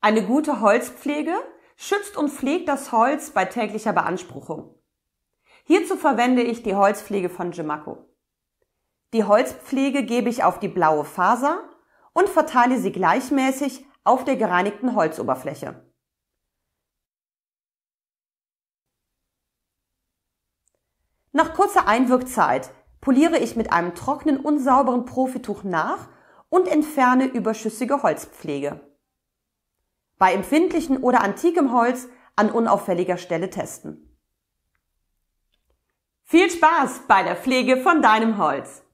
Eine gute Holzpflege schützt und pflegt das Holz bei täglicher Beanspruchung. Hierzu verwende ich die Holzpflege von Gemaco. Die Holzpflege gebe ich auf die blaue Faser und verteile sie gleichmäßig auf der gereinigten Holzoberfläche. Nach kurzer Einwirkzeit poliere ich mit einem trockenen, unsauberen Profituch nach und entferne überschüssige Holzpflege. Bei empfindlichen oder antikem Holz an unauffälliger Stelle testen. Viel Spaß bei der Pflege von deinem Holz!